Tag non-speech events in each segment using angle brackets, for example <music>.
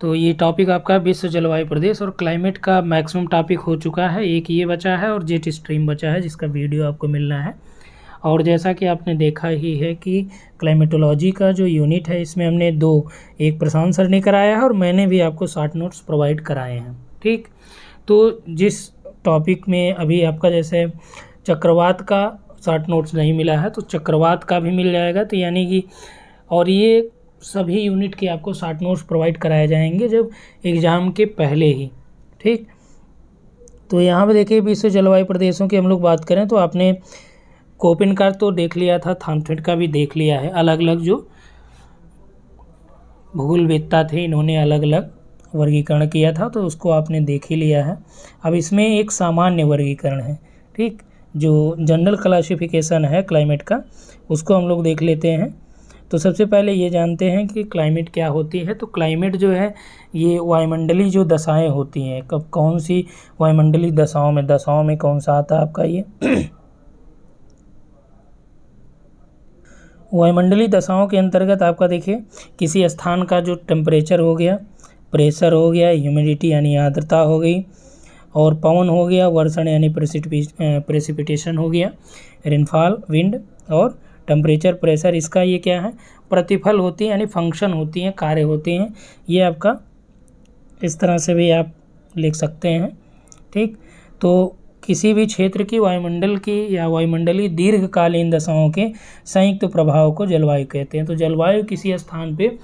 तो ये टॉपिक आपका विश्व जलवायु प्रदेश और क्लाइमेट का मैक्सिमम टॉपिक हो चुका है एक ये बचा है और जेट स्ट्रीम बचा है जिसका वीडियो आपको मिलना है और जैसा कि आपने देखा ही है कि क्लाइमेटोलॉजी का जो यूनिट है इसमें हमने दो एक प्रशांत सर ने कराया है और मैंने भी आपको शार्ट नोट्स प्रोवाइड कराए हैं ठीक तो जिस टॉपिक में अभी आपका जैसे चक्रवात का शार्ट नोट्स नहीं मिला है तो चक्रवात का भी मिल जाएगा तो यानी कि और ये सभी यूनिट के आपको शार्ट नोट्स प्रोवाइड कराए जाएंगे जब एग्ज़ाम के पहले ही ठीक तो यहाँ पे देखिए विश्व जलवायु प्रदेशों की हम लोग बात करें तो आपने कोपिन का तो देख लिया था थामथेट का भी देख लिया है अलग अलग जो भूगोल वेत्ता थे इन्होंने अलग अलग वर्गीकरण किया था तो उसको आपने देख ही लिया है अब इसमें एक सामान्य वर्गीकरण है ठीक जो जनरल क्लासिफिकेशन है क्लाइमेट का उसको हम लोग देख लेते हैं तो सबसे पहले ये जानते हैं कि क्लाइमेट क्या होती है तो क्लाइमेट जो है ये वायुमंडली जो दशाएँ होती हैं कब कौन सी वायुमंडली दशाओं में दशाओं में कौन सा आता है आपका ये <clears throat> वायुमंडली दशाओं के अंतर्गत आपका देखिए किसी स्थान का जो टेम्परेचर हो गया प्रेशर हो गया ह्यूमिडिटी यानी आर्द्रता हो गई और पवन हो गया वर्षण यानी प्रेसिपिटेशन हो गया रेनफॉल विंड और टेम्परेचर प्रेशर इसका ये क्या है प्रतिफल होती है यानी फंक्शन होती हैं कार्य होते हैं ये आपका इस तरह से भी आप लिख सकते हैं ठीक तो किसी भी क्षेत्र की वायुमंडल की या वायुमंडलीय दीर्घकालीन दशाओं के संयुक्त तो प्रभाव को जलवायु कहते हैं तो जलवायु किसी स्थान पे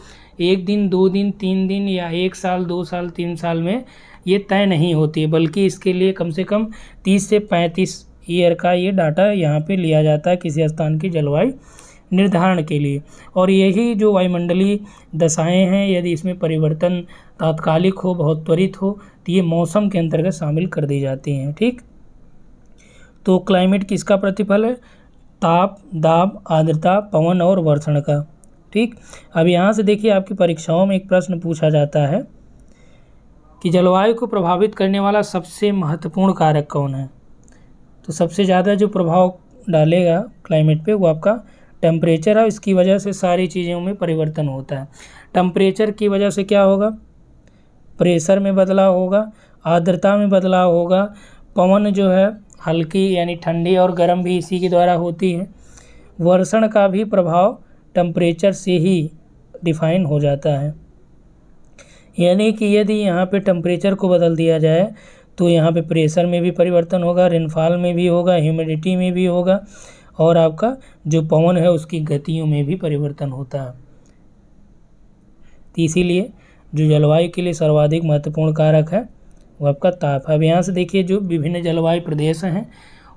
एक दिन दो दिन तीन दिन या एक साल दो साल तीन साल में ये तय नहीं होती है बल्कि इसके लिए कम से कम तीस से पैंतीस ईयर का ये डाटा यहाँ पे लिया जाता है किसी स्थान की जलवायु निर्धारण के लिए और यही जो वायुमंडलीय दशाएं हैं यदि इसमें परिवर्तन तात्कालिक हो बहुत त्वरित हो तो ये मौसम के अंतर्गत शामिल कर दी जाती हैं ठीक तो क्लाइमेट किसका प्रतिफल है ताप दाब आर्द्रता पवन और वर्षण का ठीक अब यहाँ से देखिए आपकी परीक्षाओं में एक प्रश्न पूछा जाता है कि जलवायु को प्रभावित करने वाला सबसे महत्वपूर्ण कारक कौन है तो सबसे ज़्यादा जो प्रभाव डालेगा क्लाइमेट पे वो आपका टेम्परेचर है इसकी वजह से सारी चीज़ों में परिवर्तन होता है टेम्परेचर की वजह से क्या होगा प्रेशर में बदलाव होगा आर्द्रता में बदलाव होगा पवन जो है हल्की यानी ठंडी और गर्म भी इसी के द्वारा होती है वर्षण का भी प्रभाव टेम्परेचर से ही डिफाइन हो जाता है यानी कि यदि यहाँ पे टेम्परेचर को बदल दिया जाए तो यहाँ पे प्रेशर में भी परिवर्तन होगा रेनफॉल में भी होगा ह्यूमिडिटी में भी होगा और आपका जो पवन है उसकी गतियों में भी परिवर्तन होता है इसीलिए जो जलवायु के लिए सर्वाधिक महत्वपूर्ण कारक है वो आपका ताप है अब यहाँ से देखिए जो विभिन्न जलवायु प्रदेश हैं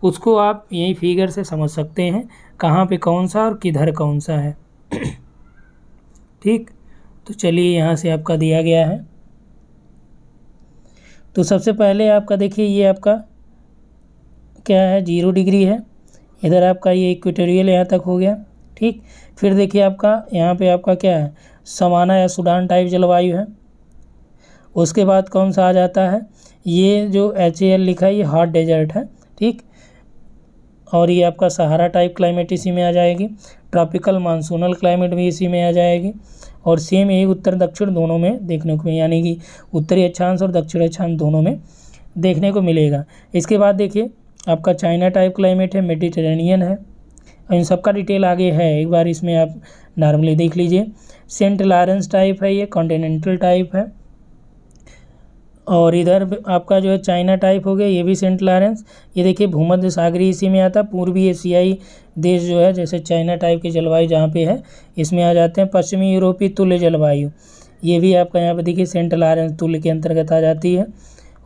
उसको आप यही फिगर से समझ सकते हैं कहाँ पे कौन सा और किधर कौन सा है <clears throat> ठीक तो चलिए यहाँ से आपका दिया गया है तो सबसे पहले आपका देखिए ये आपका क्या है जीरो डिग्री है इधर आपका ये इक्वेटोरियल यहाँ तक हो गया ठीक फिर देखिए आपका यहाँ पे आपका क्या है समाना या सूडान टाइप जलवायु है उसके बाद कौन सा आ जाता है ये जो एच लिखा है ये हॉट डेजर्ट है ठीक और ये आपका सहारा टाइप क्लाइमेट इसी में आ जाएगी ट्रॉपिकल मानसूनल क्लाइमेट भी इसी में आ जाएगी और सेम यही उत्तर दक्षिण दोनों में देखने को यानी कि उत्तरी अक्षांश और दक्षिण अक्षांश दोनों में देखने को मिलेगा इसके बाद देखिए आपका चाइना टाइप क्लाइमेट है मेडिटेरेनियन है इन सबका डिटेल आगे है एक बार इसमें आप नॉर्मली देख लीजिए सेंट लॉरेंस टाइप है ये कॉन्टिनेंटल टाइप है और इधर आपका जो है चाइना टाइप हो गया ये भी सेंट लॉरेंस ये देखिए भूमध्य सागरी इसी में आता पूर्वी एशियाई देश जो है जैसे चाइना टाइप की जलवायु जहाँ पे है इसमें आ जाते हैं पश्चिमी यूरोपीय तुल्य जलवायु ये भी आपका यहाँ पे देखिए सेंट लॉरेंस तुल्य के अंतर्गत आ जाती है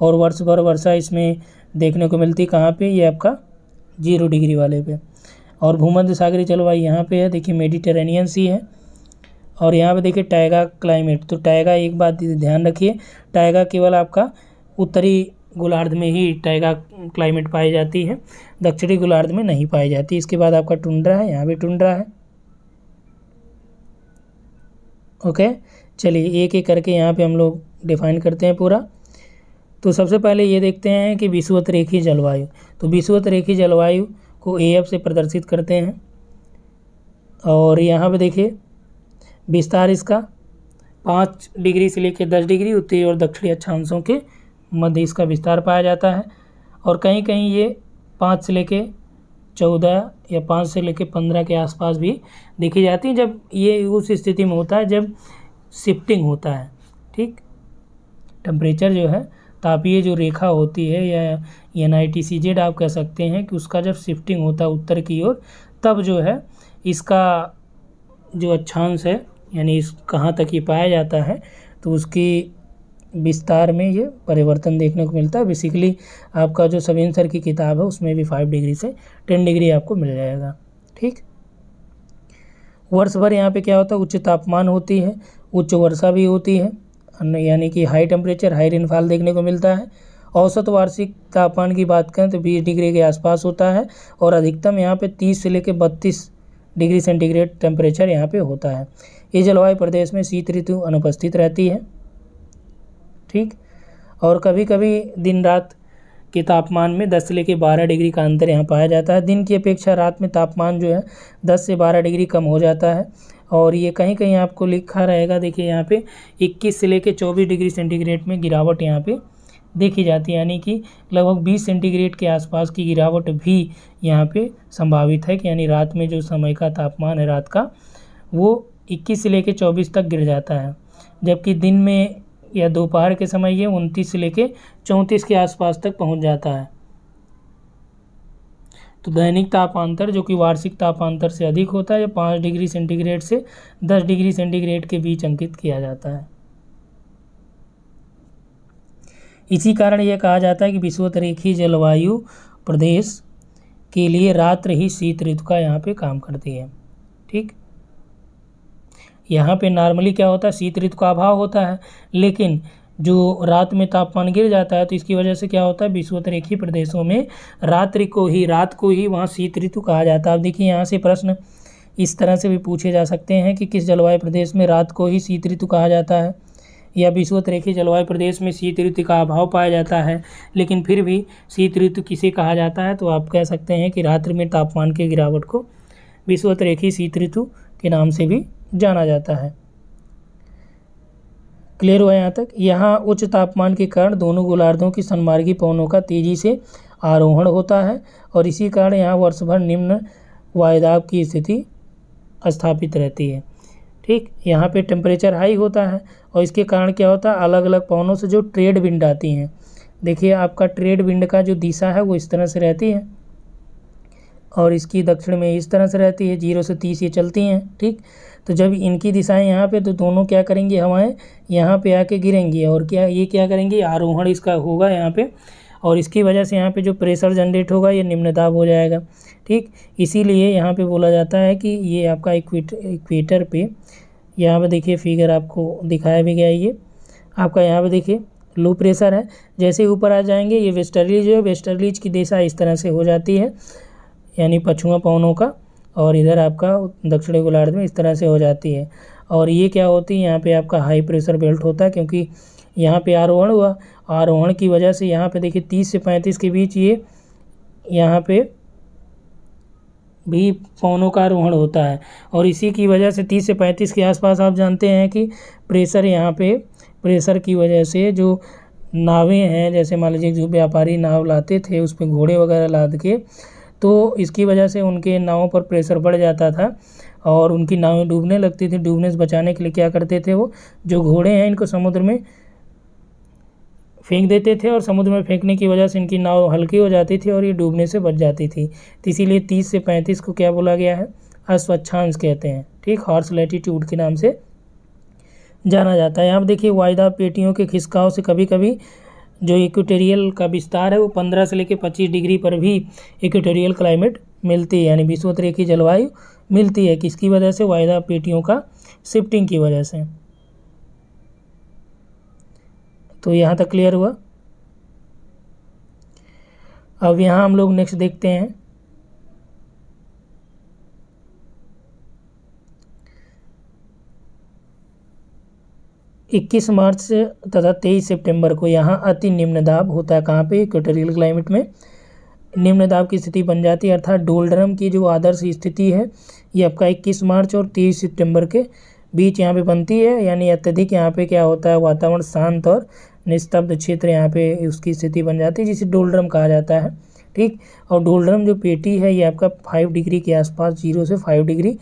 और वर्ष भर वर्षा इसमें देखने को मिलती है कहाँ पर ये आपका जीरो डिग्री वाले पे और भूमध्य सागरी जलवायु यहाँ पर है देखिए मेडिटेरेनियन सी है और यहाँ पे देखिए टाइगा क्लाइमेट तो टाइगा एक बात ध्यान रखिए टाइगा केवल आपका उत्तरी गोलार्ध में ही टाइगा क्लाइमेट पाई जाती है दक्षिणी गोलार्ध में नहीं पाई जाती इसके बाद आपका टुंड्रा है यहाँ भी टुंड्रा है ओके चलिए एक एक करके यहाँ पे हम लोग डिफाइन करते हैं पूरा तो सबसे पहले ये देखते हैं कि विश्वत रेखी जलवायु तो विश्वत रेखी जलवायु को ए एफ से प्रदर्शित करते हैं और यहाँ पे देखिए विस्तार इसका पाँच डिग्री से लेकर दस डिग्री उत्तरी और दक्षिणी अक्षांशों के मध्य इसका विस्तार पाया जाता है और कहीं कहीं ये पाँच से लेकर चौदह या पाँच से लेकर पंद्रह के आसपास भी देखी जाती है जब ये उस स्थिति में होता है जब शिफ्टिंग होता है ठीक टेम्परेचर जो है तापीय जो रेखा होती है या N I T C Z आप कह सकते हैं कि उसका जब शिफ्टिंग होता है उत्तर की ओर तब जो है इसका जो अच्छांश है यानी इस कहाँ तक ये पाया जाता है तो उसकी विस्तार में ये परिवर्तन देखने को मिलता है बेसिकली आपका जो सबिन की किताब है उसमें भी फाइव डिग्री से टेन डिग्री आपको मिल जाएगा ठीक वर्ष भर यहाँ पे क्या होता है उच्च तापमान होती है उच्च वर्षा भी होती है यानी कि हाई टेम्परेचर हाई रेनफॉल देखने को मिलता है औसत वार्षिक तापमान की बात करें तो 20 डिग्री के आसपास होता है और अधिकतम यहाँ पे 30 से लेकर 32 डिग्री सेंटीग्रेड टेम्परेचर यहाँ पे होता है ये जलवायु प्रदेश में शीत ऋतु अनुपस्थित रहती है ठीक और कभी कभी दिन रात के तापमान में 10 से लेकर 12 डिग्री का अंतर यहाँ पाया जाता है दिन की अपेक्षा रात में तापमान जो है 10 से 12 डिग्री कम हो जाता है और ये कहीं कहीं आपको लिखा रहेगा देखिए यहाँ पे 21 से लेकर 24 डिग्री सेंटीग्रेड में गिरावट यहाँ पे देखी जाती है यानी कि लगभग 20 सेंटीग्रेड के आसपास की गिरावट भी यहाँ पर संभावित है कि यानी रात में जो समय का तापमान है रात का वो इक्कीस से लेकर चौबीस तक गिर जाता है जबकि दिन में या दोपहर के समय ये उनतीस से लेकर चौंतीस के आसपास तक पहुंच जाता है तो दैनिक तापांतर जो कि वार्षिक तापांतर से अधिक होता है या पाँच डिग्री सेंटीग्रेड से दस डिग्री सेंटीग्रेड के बीच अंकित किया जाता है इसी कारण यह कहा जाता है कि तरीखी जलवायु प्रदेश के लिए रात्र ही शीत ऋतु का यहाँ पे काम करती है ठीक यहाँ पे नॉर्मली क्या होता है शीत ऋतु का अभाव होता है लेकिन जो रात में तापमान गिर जाता है तो इसकी वजह से क्या होता है विश्वोत्तर एक ही प्रदेशों में रात्रि को ही रात को ही वहाँ शीत ऋतु कहा जाता है अब देखिए यहाँ से प्रश्न इस तरह से भी पूछे जा सकते हैं कि किस जलवायु प्रदेश में रात को ही शीत ऋतु कहा जाता है या विश्वत रेखी जलवायु प्रदेश में शीत ऋतु का अभाव पाया जाता है लेकिन फिर भी शीत ऋतु किसे कहा जाता है तो आप कह सकते हैं कि रात्रि में तापमान के गिरावट को विश्वत रेखी शीत ऋतु के नाम से भी जाना जाता है क्लियर हुआ यहाँ तक यहाँ उच्च तापमान के कारण दोनों गोलार्धों की सनमार्गी पवनों का तेज़ी से आरोहण होता है और इसी कारण यहाँ वर्ष भर निम्न वायदाब की स्थिति स्थापित रहती है ठीक यहाँ पे टेम्परेचर हाई होता है और इसके कारण क्या होता है अलग अलग पवनों से जो ट्रेड विंड आती हैं देखिए आपका ट्रेड विंड का जो दिशा है वो इस तरह से रहती है और इसकी दक्षिण में इस तरह से रहती है जीरो से तीस ये चलती हैं ठीक तो जब इनकी दिशाएं यहाँ पे तो दोनों क्या करेंगे हवाएं यहाँ पे आके गिरेंगी और क्या ये क्या करेंगे आरोहण इसका होगा यहाँ पे और इसकी वजह से यहाँ पे जो प्रेशर जनरेट होगा ये निम्न दाब हो जाएगा ठीक इसीलिए यहाँ पे बोला जाता है कि ये आपका इक्वेटर इक्वेटर पर यहाँ पर देखिए फिगर आपको दिखाया भी गया ये आपका यहाँ पर देखिए लो प्रेशर है जैसे ऊपर आ जाएंगे ये वेस्टर्लीज है वेस्टर्लीज की दिशा इस तरह से हो जाती है यानी पछुआ पवनों का और इधर आपका दक्षिणी गोलार्ध में इस तरह से हो जाती है और ये क्या होती है यहाँ पे आपका हाई प्रेशर बेल्ट होता है क्योंकि यहाँ पे आरोहण हुआ आरोहण की वजह से यहाँ पे देखिए तीस से पैंतीस के बीच ये यहाँ पे भी पवनों का आरोहण होता है और इसी की वजह से तीस से पैंतीस के आसपास आप जानते हैं कि प्रेशर यहाँ पे प्रेशर की वजह से जो नावें हैं जैसे मान लीजिए जो व्यापारी नाव लाते थे उस पर घोड़े वगैरह लाद के तो इसकी वजह से उनके नावों पर प्रेशर बढ़ जाता था और उनकी नावें डूबने लगती थी डूबने से बचाने के लिए क्या करते थे वो जो घोड़े हैं इनको समुद्र में फेंक देते थे और समुद्र में फेंकने की वजह से इनकी नाव हल्की हो जाती थी और ये डूबने से बच जाती थी इसीलिए तीस से पैंतीस को क्या बोला गया है अस्वच्छांश कहते हैं ठीक हॉर्स लेटीट्यूड के नाम से जाना जाता है यहाँ देखिए वायदा पेटियों के खिसकाव से कभी कभी जो इक्वेटोरियल का विस्तार है वो पंद्रह से लेकर पच्चीस डिग्री पर भी इक्वेटोरियल क्लाइमेट मिलती है यानी विश्वत रेखी जलवायु मिलती है किसकी वजह से वायदा पेटियों का शिफ्टिंग की वजह से तो यहाँ तक क्लियर हुआ अब यहाँ हम लोग नेक्स्ट देखते हैं 21 मार्च तथा 23 सितंबर को यहाँ अति निम्न दाब होता है कहाँ पे इक्वेटोरियल क्लाइमेट में निम्न दाब की स्थिति बन जाती है अर्थात डोल्ड्रम की जो आदर्श स्थिति है ये आपका 21 मार्च और 23 सितंबर के बीच यहाँ पे बनती है यानी अत्यधिक यहाँ पे क्या होता है वातावरण शांत और निस्तब्ध क्षेत्र यहाँ पे उसकी स्थिति बन जाती है जिसे डोलड्रम कहा जाता है ठीक और डोलड्रम जो पेटी है ये आपका फाइव डिग्री के आसपास जीरो से फाइव डिग्री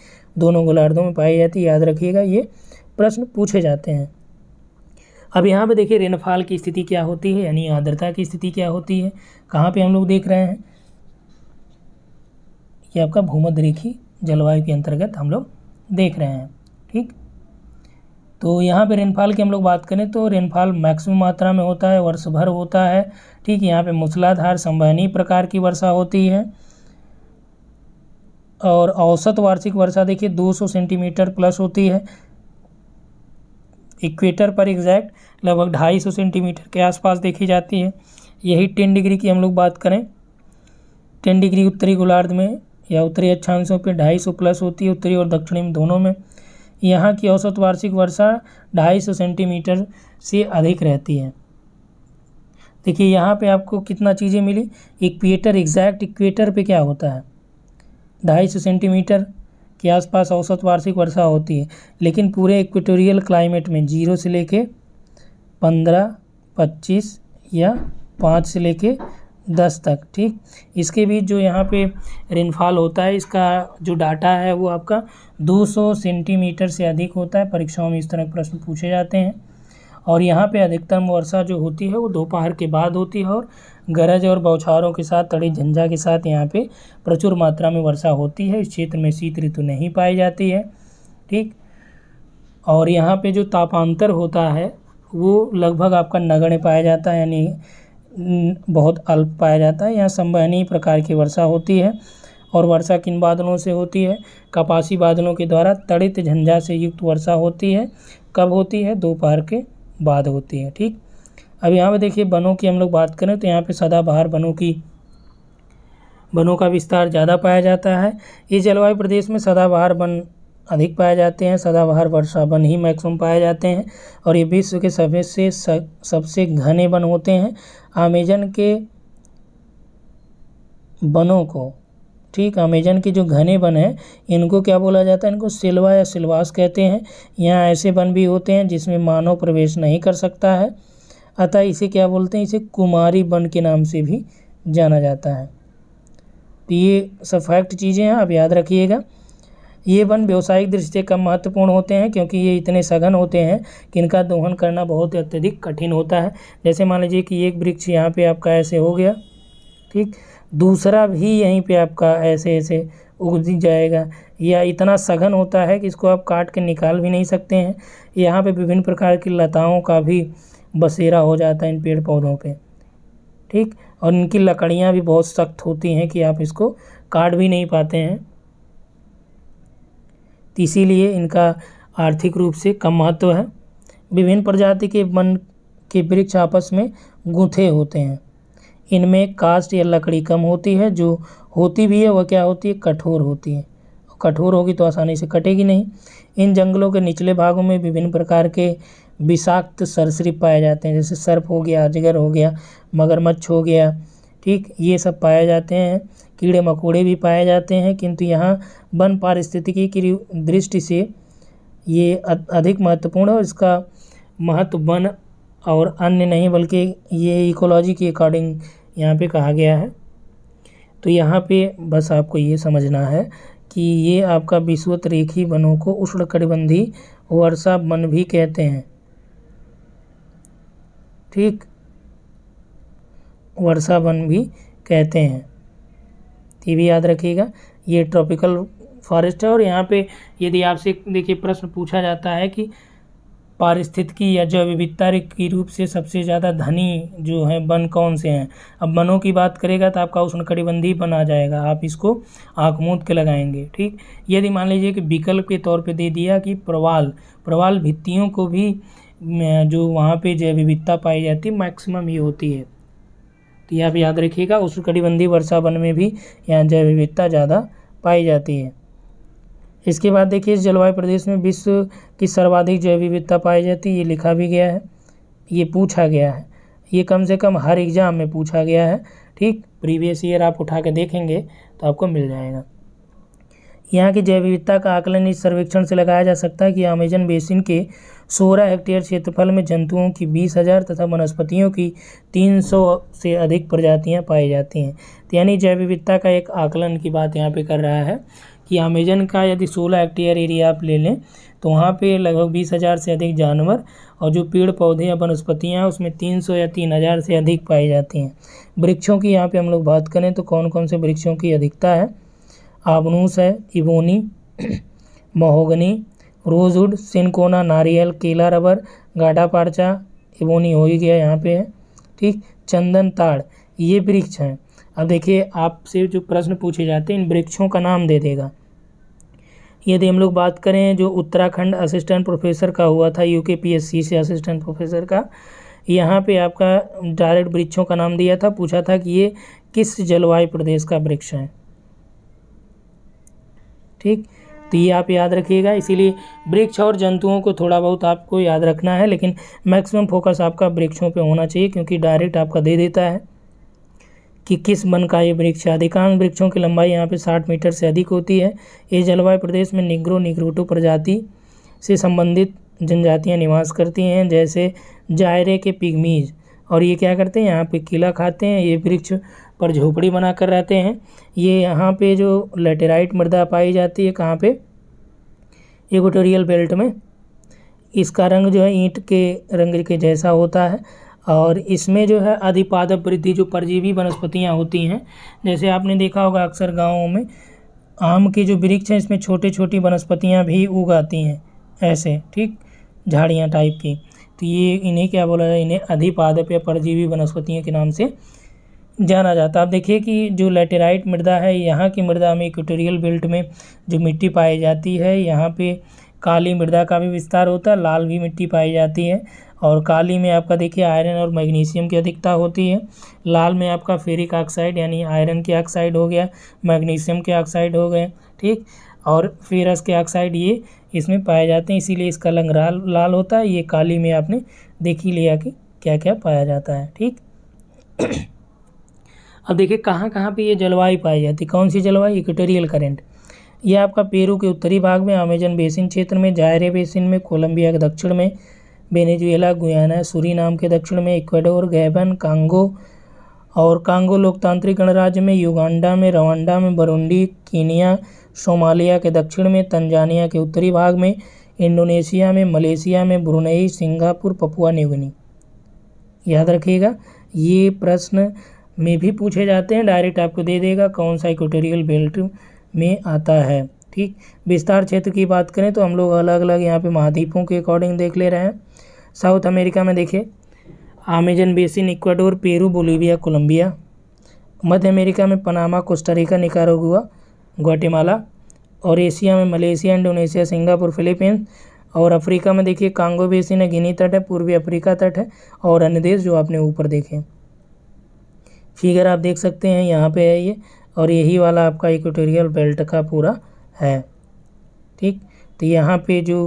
दोनों गोलार्धों में पाई जाती है याद रखिएगा ये प्रश्न पूछे जाते हैं अब यहाँ पे देखिए रेनफॉल की स्थिति क्या होती है यानी आर्द्रता की स्थिति क्या होती है कहाँ पे हम लोग देख रहे हैं ये आपका भूमध्य रेखी जलवायु के अंतर्गत हम लोग देख रहे हैं ठीक तो यहाँ पे रेनफॉल की हम लोग बात करें तो रेनफॉल मैक्सिमम मात्रा में होता है वर्ष भर होता है ठीक यहाँ पे मूसलाधार संवहनीय प्रकार की वर्षा होती है और औसत वार्षिक वर्षा देखिए 200 सेंटीमीटर प्लस होती है इक्वेटर पर एग्जैक्ट लगभग ढाई सौ सेंटीमीटर के आसपास देखी जाती है यही टेन डिग्री की हम लोग बात करें टेन डिग्री उत्तरी गोलार्ध में या उत्तरी अच्छांशों पर ढाई सौ प्लस होती है उत्तरी और दक्षिणी में दोनों में यहाँ की औसत वार्षिक वर्षा ढाई सौ सेंटीमीटर से अधिक रहती है देखिए यहाँ पे आपको कितना चीज़ें मिली इक्वेटर एग्जैक्ट इक्वेटर पे क्या होता है ढाई सौ सेंटीमीटर के आसपास औसत वार्षिक वर्षा होती है लेकिन पूरे इक्वेटोरियल क्लाइमेट में जीरो से लेके पंद्रह पच्चीस या पाँच से लेके दस तक ठीक इसके बीच जो यहाँ पे रेनफॉल होता है इसका जो डाटा है वो आपका 200 सेंटीमीटर से अधिक होता है परीक्षाओं में इस तरह के प्रश्न पूछे जाते हैं और यहाँ पे अधिकतम वर्षा जो होती है वो दोपहर के बाद होती है और गरज और बौछारों के साथ तड़ी झंझा के साथ यहाँ पे प्रचुर मात्रा में वर्षा होती है इस क्षेत्र में शीत ऋतु नहीं पाई जाती है ठीक और यहाँ पे जो तापांतर होता है वो लगभग आपका नगण्य पाया जाता है यानी बहुत अल्प पाया जाता है यहाँ संवहनीय प्रकार की वर्षा होती है और वर्षा किन बादलों से होती है कपासी बादलों के द्वारा तड़ित झंझा से युक्त वर्षा होती है कब होती है दोपहर के बाद होती है ठीक अब यहाँ पर देखिए वनों की हम लोग बात करें तो यहाँ पर सदाबहार वनों की वनों का विस्तार ज़्यादा पाया जाता है इस जलवायु प्रदेश में सदाबहार वन अधिक पाए जाते हैं सदाबहार वर्षा वन ही मैक्सिमम पाए जाते हैं और ये विश्व के सभी से सबसे घने वन होते हैं अमेजन के वनों को ठीक अमेजन के जो घने वन हैं इनको क्या बोला जाता है इनको सिलवा या सिलवास कहते हैं यहाँ ऐसे वन भी होते हैं जिसमें मानव प्रवेश नहीं कर सकता है अतः इसे क्या बोलते हैं इसे कुमारी वन के नाम से भी जाना जाता है तो ये सब फैक्ट चीज़ें हैं आप याद रखिएगा ये वन व्यावसायिक दृष्टि कम महत्वपूर्ण होते हैं क्योंकि ये इतने सघन होते हैं कि इनका दोहन करना बहुत अत्यधिक कठिन होता है जैसे मान लीजिए कि एक वृक्ष यहाँ पे आपका ऐसे हो गया ठीक दूसरा भी यहीं पे आपका ऐसे ऐसे उग जाएगा या इतना सघन होता है कि इसको आप काट के निकाल भी नहीं सकते हैं यहाँ पर विभिन्न प्रकार की लताओं का भी बसेरा हो जाता है इन पेड़ पौधों पे ठीक और इनकी लकड़ियाँ भी बहुत सख्त होती हैं कि आप इसको काट भी नहीं पाते हैं इसीलिए इनका आर्थिक रूप से कम महत्व है विभिन्न प्रजाति के वन के वृक्ष आपस में गूँथे होते हैं इनमें कास्ट या लकड़ी कम होती है जो होती भी है वह क्या होती है कठोर होती है कठोर होगी तो आसानी से कटेगी नहीं इन जंगलों के निचले भागों में विभिन्न प्रकार के विषाक्त सरसरी पाए जाते हैं जैसे सर्प हो गया अजगर हो गया मगरमच्छ हो गया ठीक ये सब पाए जाते हैं कीड़े मकोड़े भी पाए जाते हैं किंतु यहाँ वन पारिस्थितिकी की दृष्टि से ये अधिक महत्वपूर्ण है और इसका महत्व वन और अन्य नहीं बल्कि ये इकोलॉजी के अकॉर्डिंग यहाँ पे कहा गया है तो यहाँ पे बस आपको ये समझना है कि ये आपका विश्वत रेखी वनों को उष्णकटिबंधी वर्षा वन भी कहते हैं ठीक वर्षा वन भी कहते हैं ये भी याद रखिएगा ये ट्रॉपिकल फॉरेस्ट है और यहाँ पे यदि आपसे देखिए प्रश्न पूछा जाता है कि पारिस्थितिकी या जैव विविधता के रूप से सबसे ज़्यादा धनी जो है वन कौन से हैं अब वनों की बात करेगा तो आपका उष्ण कटिबंधी वन आ जाएगा आप इसको आँख मूद के लगाएंगे ठीक यदि मान लीजिए कि विकल्प के तौर पे दे दिया कि प्रवाल प्रवाल भित्तियों को भी जो वहाँ पे जैव विविधता पाई जाती है मैक्सिमम ये होती है तो ये आप याद रखिएगा उष्णकटिबंधीय वर्षा वन में भी यहाँ जैव विविधता ज़्यादा पाई जाती है इसके बाद देखिए इस जलवायु प्रदेश में विश्व की सर्वाधिक जैव विविधता पाई जाती है ये लिखा भी गया है ये पूछा गया है ये कम से कम हर एग्ज़ाम में पूछा गया है ठीक प्रीवियस ईयर आप उठा के देखेंगे तो आपको मिल जाएगा यहाँ की जैव विविधता का आकलन इस सर्वेक्षण से लगाया जा सकता है कि अमेजन बेसिन के सोलह हेक्टेयर क्षेत्रफल में जंतुओं की बीस हज़ार तथा वनस्पतियों की तीन सौ से अधिक प्रजातियाँ पाई जाती हैं तो यानी जैव विविधता का एक आकलन की बात यहाँ पे कर रहा है कि अमेजन का यदि सोलह हेक्टेयर एरिया आप ले लें तो वहाँ पे लगभग बीस हज़ार से अधिक जानवर और जो पेड़ पौधे या वनस्पतियाँ हैं उसमें तीन सौ या तीन हज़ार से अधिक पाई जाती हैं वृक्षों की यहाँ पे हम लोग बात करें तो कौन कौन से वृक्षों की अधिकता है आबनूस है इबोनी <coughs> महोगनी रोजवुड सिनकोना नारियल केला रबर गाढ़ा पारचा इबोनी हो ही गया यहाँ पे है ठीक चंदन ताड़ ये वृक्ष हैं अब देखिए आपसे जो प्रश्न पूछे जाते हैं इन वृक्षों का नाम दे देगा यदि हम लोग बात करें जो उत्तराखंड असिस्टेंट प्रोफेसर का हुआ था यू से असिस्टेंट प्रोफेसर का यहाँ पे आपका डायरेक्ट वृक्षों का नाम दिया था पूछा था कि ये किस जलवायु प्रदेश का वृक्ष है ठीक तो ये आप याद रखिएगा इसीलिए वृक्ष और जंतुओं को थोड़ा बहुत आपको याद रखना है लेकिन मैक्सिमम फोकस आपका वृक्षों पे होना चाहिए क्योंकि डायरेक्ट आपका दे देता है कि किस वन का ये वृक्ष अधिकांश वृक्षों की लंबाई यहाँ पे 60 मीटर से अधिक होती है ये जलवायु प्रदेश में निग्रो निग्रोटो प्रजाति से संबंधित जनजातियाँ निवास करती हैं जैसे जायरे के पिगमीज और ये क्या करते हैं यहाँ पे किला खाते हैं ये वृक्ष पर झोपड़ी बनाकर रहते हैं ये यहाँ पे जो लेटेराइट मृदा पाई जाती है कहाँ पे इक्वेटोरियल बेल्ट में इसका रंग जो है ईंट के रंग के जैसा होता है और इसमें जो है अधिपादप वृद्धि जो परजीवी वनस्पतियाँ होती हैं जैसे आपने देखा होगा अक्सर गाँवों में आम के जो वृक्ष हैं इसमें छोटे छोटी वनस्पतियाँ भी उगाती हैं ऐसे ठीक झाड़ियाँ टाइप की तो ये इन्हें क्या बोला जाए इन्हें अधिपादप या परजीवी वनस्पतियों के नाम से जाना जाता है आप देखिए कि जो लेटेराइट मृदा है यहाँ की मृदा में इक्वेटोरियल बेल्ट में जो मिट्टी पाई जाती है यहाँ पे काली मृदा का भी विस्तार होता है लाल भी मिट्टी पाई जाती है और काली में आपका देखिए आयरन और मैग्नीशियम की अधिकता होती है लाल में आपका फेरिक ऑक्साइड यानी आयरन के ऑक्साइड हो गया मैग्नीशियम के ऑक्साइड हो गए ठीक और फेरस के ऑक्साइड ये इसमें पाए जाते हैं इसीलिए इसका लंग लाल लाल होता है ये काली में आपने देख ही लिया कि क्या क्या पाया जाता है ठीक अब देखिए कहाँ कहाँ पे ये जलवायु पाई जाती है कौन सी जलवायु इक्वेटोरियल करेंट ये आपका पेरू के उत्तरी भाग में अमेजन बेसिन क्षेत्र में जायरे बेसिन में कोलंबिया के दक्षिण में बेनेजुएला गुयाना सूरीनाम के दक्षिण में इक्वाडोर गैबन कांगो और कांगो लोकतांत्रिक गणराज्य में युगांडा में रवांडा में बरुंडी कीनिया सोमालिया के दक्षिण में तंजानिया के उत्तरी भाग में इंडोनेशिया में मलेशिया में ब्रुनई सिंगापुर पपुआ न्यूगनी याद रखिएगा ये प्रश्न में भी पूछे जाते हैं डायरेक्ट आपको दे देगा कौन सा इक्वेटोरियल बेल्ट में आता है ठीक विस्तार क्षेत्र की बात करें तो हम लोग अलग अलग यहाँ पे महाद्वीपों के अकॉर्डिंग देख ले रहे हैं साउथ अमेरिका में देखिए Amazon basin Ecuador Peru Bolivia Colombia मध्य अमेरिका में पनामा कोस्टारिका निकारोगुआ ग्वाटेमाला और एशिया में मलेशिया इंडोनेशिया सिंगापुर फिलीपींस और अफ्रीका में देखिए कांगो बेसिन है गिनी तट है पूर्वी अफ्रीका तट है और अन्य देश जो आपने ऊपर देखे हैं फिगर आप देख सकते हैं यहाँ पे है ये और यही वाला आपका इक्वेटोरियल बेल्ट का पूरा है ठीक तो यहाँ पे जो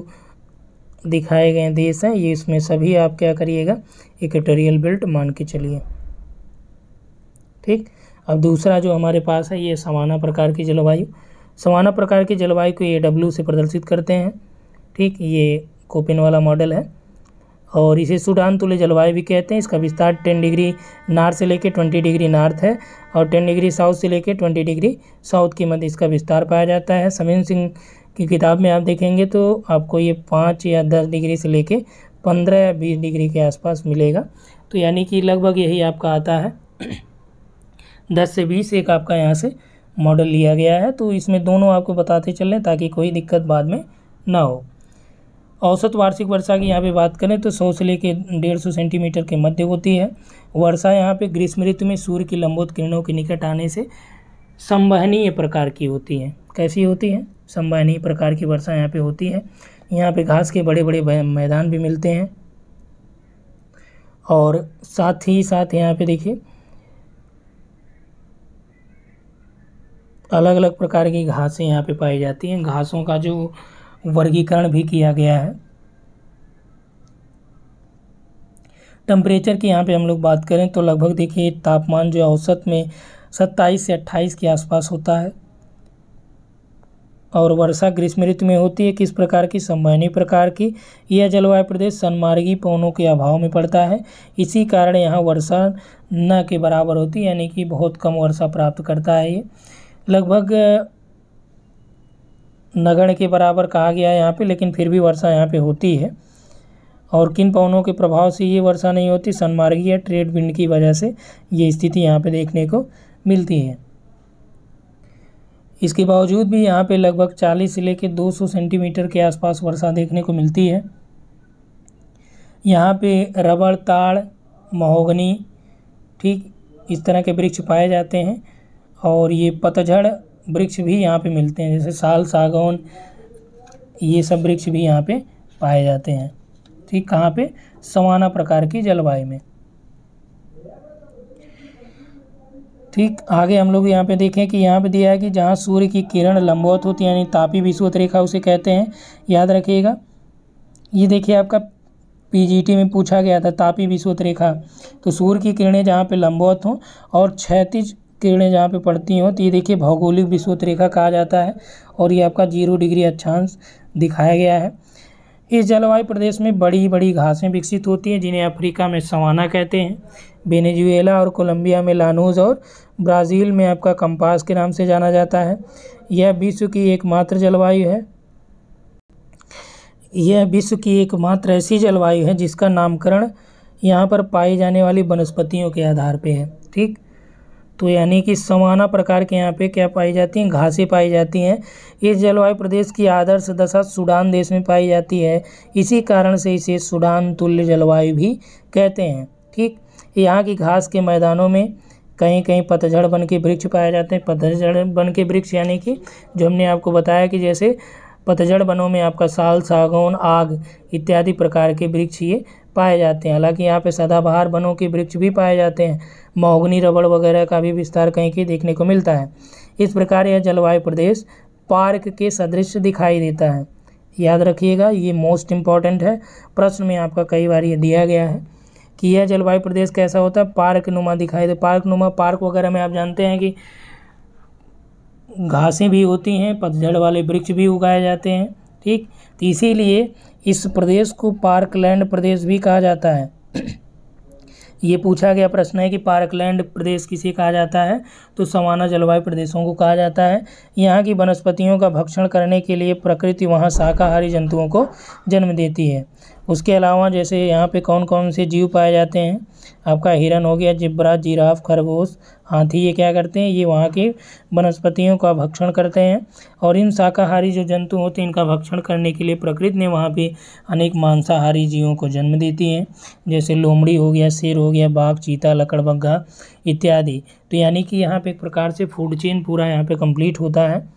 दिखाए गए देश हैं ये इसमें सभी आप क्या करिएगा इक्वेटोरियल बेल्ट मान के चलिए ठीक अब दूसरा जो हमारे पास है ये समाना प्रकार की जलवायु समाना प्रकार की जलवायु को ए डब्ल्यू से प्रदर्शित करते हैं ठीक ये कोपिन वाला मॉडल है और इसे सूडान तुल्य जलवायु भी कहते हैं इसका विस्तार टेन डिग्री नॉर्थ से लेकर ट्वेंटी डिग्री नॉर्थ है और टेन डिग्री साउथ से लेकर ट्वेंटी डिग्री साउथ के मध्य इसका विस्तार पाया जाता है समीन सिंह की किताब में आप देखेंगे तो आपको ये पाँच या दस डिग्री से लेके पंद्रह या बीस डिग्री के आसपास मिलेगा तो यानी कि लगभग यही आपका आता है दस से बीस एक आपका यहाँ से मॉडल लिया गया है तो इसमें दोनों आपको बताते चलें ताकि कोई दिक्कत बाद में ना हो औसत वार्षिक वर्षा की यहाँ पे बात करें तो सौ से लेकर डेढ़ सौ सेंटीमीटर के मध्य होती है वर्षा यहाँ पे ग्रीष्म ऋतु में सूर्य की लंबोत किरणों के निकट आने से संवहनीय प्रकार की होती है कैसी होती है संवहनीय प्रकार की वर्षा यहाँ पे होती है यहाँ पे घास के बड़े बड़े मैदान भी मिलते हैं और साथ ही साथ यहाँ पर देखिए अलग अलग प्रकार की घासें यहाँ पे पाई जाती हैं घासों का जो वर्गीकरण भी किया गया है टेम्परेचर की यहाँ पे हम लोग बात करें तो लगभग देखिए तापमान जो औसत में 27 से 28 के आसपास होता है और वर्षा ग्रीष्म ऋतु में होती है किस प्रकार की सम्मानी प्रकार की यह जलवायु प्रदेश सनमार्गी पवनों के अभाव में पड़ता है इसी कारण यहाँ वर्षा न के बराबर होती है यानी कि बहुत कम वर्षा प्राप्त करता है ये लगभग नगण के बराबर कहा गया है यहाँ पे लेकिन फिर भी वर्षा यहाँ पे होती है और किन पवनों के प्रभाव से ये वर्षा नहीं होती सनमार्गी या ट्रेड विंड की वजह से ये स्थिति यहाँ पे देखने को मिलती है इसके बावजूद भी यहाँ पे लगभग 40 से लेकर 200 सेंटीमीटर के आसपास वर्षा देखने को मिलती है यहाँ पे रबड़ ताड़ महोगनी ठीक इस तरह के वृक्ष पाए जाते हैं और ये पतझड़ वृक्ष भी यहाँ पे मिलते हैं जैसे साल सागौन ये सब वृक्ष भी यहाँ पे पाए जाते हैं ठीक कहाँ पे सवाना प्रकार की जलवायु में ठीक आगे हम लोग यहाँ पे देखें कि यहाँ पे दिया है कि जहाँ सूर्य की किरण लंबवत होती है यानी तापी विषुवत रेखा उसे कहते हैं याद रखिएगा ये देखिए आपका पीजीटी में पूछा गया था तापी विषुवत रेखा तो सूर्य की किरणें जहाँ पे लंबवत हों और क्षैतिज किरणें जहाँ पे पड़ती हों तो ये देखिए भौगोलिक विश्वत रेखा कहा जाता है और ये आपका जीरो डिग्री अक्षांश दिखाया गया है इस जलवायु प्रदेश में बड़ी बड़ी घासें विकसित होती हैं जिन्हें अफ्रीका में सवाना कहते हैं बेनेजुएला और कोलंबिया में लानोज और ब्राज़ील में आपका कंपास के नाम से जाना जाता है यह विश्व की एकमात्र जलवायु है यह विश्व की एकमात्र ऐसी जलवायु है जिसका नामकरण यहाँ पर पाई जाने वाली वनस्पतियों के आधार पर है ठीक तो यानी कि समाना प्रकार के यहाँ पे क्या पाई जाती हैं घासें पाई जाती हैं इस जलवायु प्रदेश की आदर्श दशा सूडान देश में पाई जाती है इसी कारण से इसे सूडान तुल्य जलवायु भी कहते हैं ठीक यहाँ की घास के मैदानों में कहीं कहीं पतझड़ बन के वृक्ष पाए जाते हैं पतझड़ बन के वृक्ष यानी कि जो हमने आपको बताया कि जैसे पतझड़ वनों में आपका साल सागौन आग इत्यादि प्रकार के वृक्ष ये पाए जाते हैं हालांकि यहाँ पे सदाबहार वनों के वृक्ष भी पाए जाते हैं मोगनी रबड़ वगैरह का भी विस्तार कहीं कहीं देखने को मिलता है इस प्रकार यह जलवायु प्रदेश पार्क के सदृश दिखाई देता है याद रखिएगा ये मोस्ट इम्पॉर्टेंट है प्रश्न में आपका कई बार ये दिया गया है कि यह जलवायु प्रदेश कैसा होता है पार्क नुमा दिखाई दे पार्क नुमा पार्क वगैरह में आप जानते हैं कि घासें भी होती हैं पतझड़ वाले वृक्ष भी उगाए जाते हैं ठीक तो इसीलिए इस प्रदेश को पार्कलैंड प्रदेश भी कहा जाता है ये पूछा गया प्रश्न है कि पार्कलैंड प्रदेश किसे कहा जाता है तो समाना जलवायु प्रदेशों को कहा जाता है यहाँ की वनस्पतियों का भक्षण करने के लिए प्रकृति वहाँ शाकाहारी जंतुओं को जन्म देती है उसके अलावा जैसे यहाँ पे कौन कौन से जीव पाए जाते हैं आपका हिरन हो गया जिब्रा जिराफ खरगोश हाथी ये क्या करते हैं ये वहाँ के वनस्पतियों का भक्षण करते हैं और इन शाकाहारी जो जंतु होते हैं इनका भक्षण करने के लिए प्रकृति ने वहाँ पे अनेक मांसाहारी जीवों को जन्म देती हैं जैसे लोमड़ी हो गया शेर हो गया बाघ चीता लकड़बग्घा इत्यादि तो यानी कि यहाँ पर एक प्रकार से फूड चेन पूरा यहाँ पर कंप्लीट होता है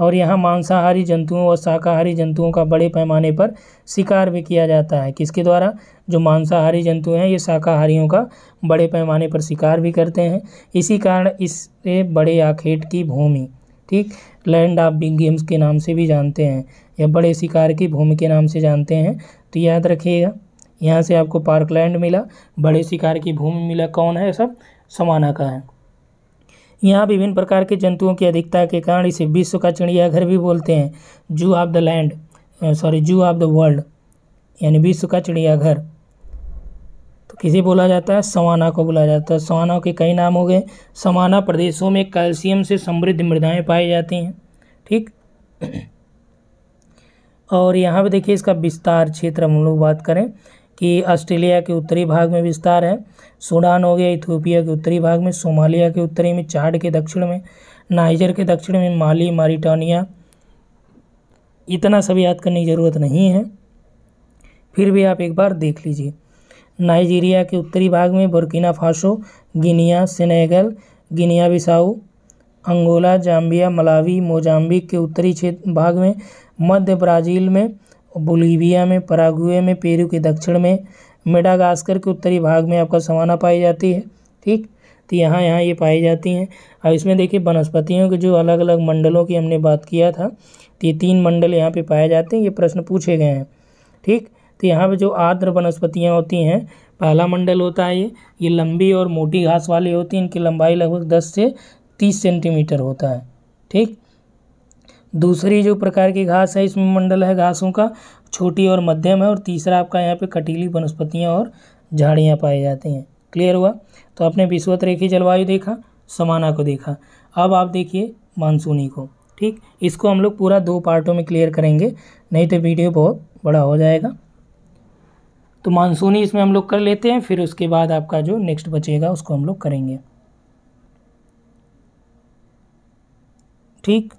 और यहाँ मांसाहारी जंतुओं और शाकाहारी जंतुओं का बड़े पैमाने पर शिकार भी किया जाता है किसके द्वारा जो मांसाहारी जंतु हैं ये शाकाहारियों का बड़े पैमाने पर शिकार भी करते हैं इसी कारण इसे बड़े आखेट की भूमि ठीक लैंड ऑफ बिग गेम्स के नाम से भी जानते हैं या बड़े शिकार की भूमि के नाम से जानते हैं तो याद रखिएगा यहाँ से आपको पार्कलैंड मिला बड़े शिकार की भूमि मिला कौन है सब समाना का है यहाँ विभिन्न प्रकार के जंतुओं की अधिकता के कारण इसे विश्व का चिड़ियाघर भी बोलते हैं zoo of the land sorry zoo of the world यानी विश्व का चिड़ियाघर तो किसे बोला जाता है सवाना को बोला जाता है सवाना के कई नाम हो गए सवाना प्रदेशों में कैल्शियम से समृद्ध मृदाएँ पाई जाती हैं ठीक और यहाँ पे देखिए इसका विस्तार क्षेत्र हम लोग बात करें कि ऑस्ट्रेलिया के उत्तरी भाग में विस्तार है सूडान हो गया इथियोपिया के उत्तरी भाग में सोमालिया के उत्तरी में चाड के दक्षिण में नाइजर के दक्षिण में माली मारिटानिया इतना सब याद करने की ज़रूरत नहीं है फिर भी आप एक बार देख लीजिए नाइजीरिया के उत्तरी भाग में Burkina Faso Guinea Senegal Guinea Bissau Angola Zambia Malawi Mozambique के उत्तरी क्षेत्र भाग में मध्य ब्राज़ील में बोलीविया में पराग्वे में पेरू के दक्षिण में मेडागास्कर के उत्तरी भाग में आपका सवाना पाई जाती है ठीक तो यहाँ यहाँ ये पाई जाती हैं अब इसमें देखिए वनस्पतियों के जो अलग अलग मंडलों की हमने बात किया था तो ये तीन मंडल यहाँ पे पाए जाते हैं ये प्रश्न पूछे गए हैं ठीक तो यहाँ पे जो आर्द्र वनस्पतियाँ होती हैं पहला मंडल होता है ये ये लंबी और मोटी घास वाली होती हैं इनकी लंबाई लगभग दस से तीस सेंटीमीटर होता है ठीक दूसरी जो प्रकार की घास है इसमें मंडल है घासों का छोटी और मध्यम है और तीसरा आपका यहाँ पे कटीली वनस्पतियाँ और झाड़ियाँ पाई जाती हैं क्लियर हुआ तो आपने विश्वत रेखी जलवायु देखा समाना को देखा अब आप देखिए मानसूनी को ठीक इसको हम लोग पूरा दो पार्टों में क्लियर करेंगे नहीं तो वीडियो बहुत बड़ा हो जाएगा तो मानसूनी इसमें हम लोग कर लेते हैं फिर उसके बाद आपका जो नेक्स्ट बचेगा उसको हम लोग करेंगे ठीक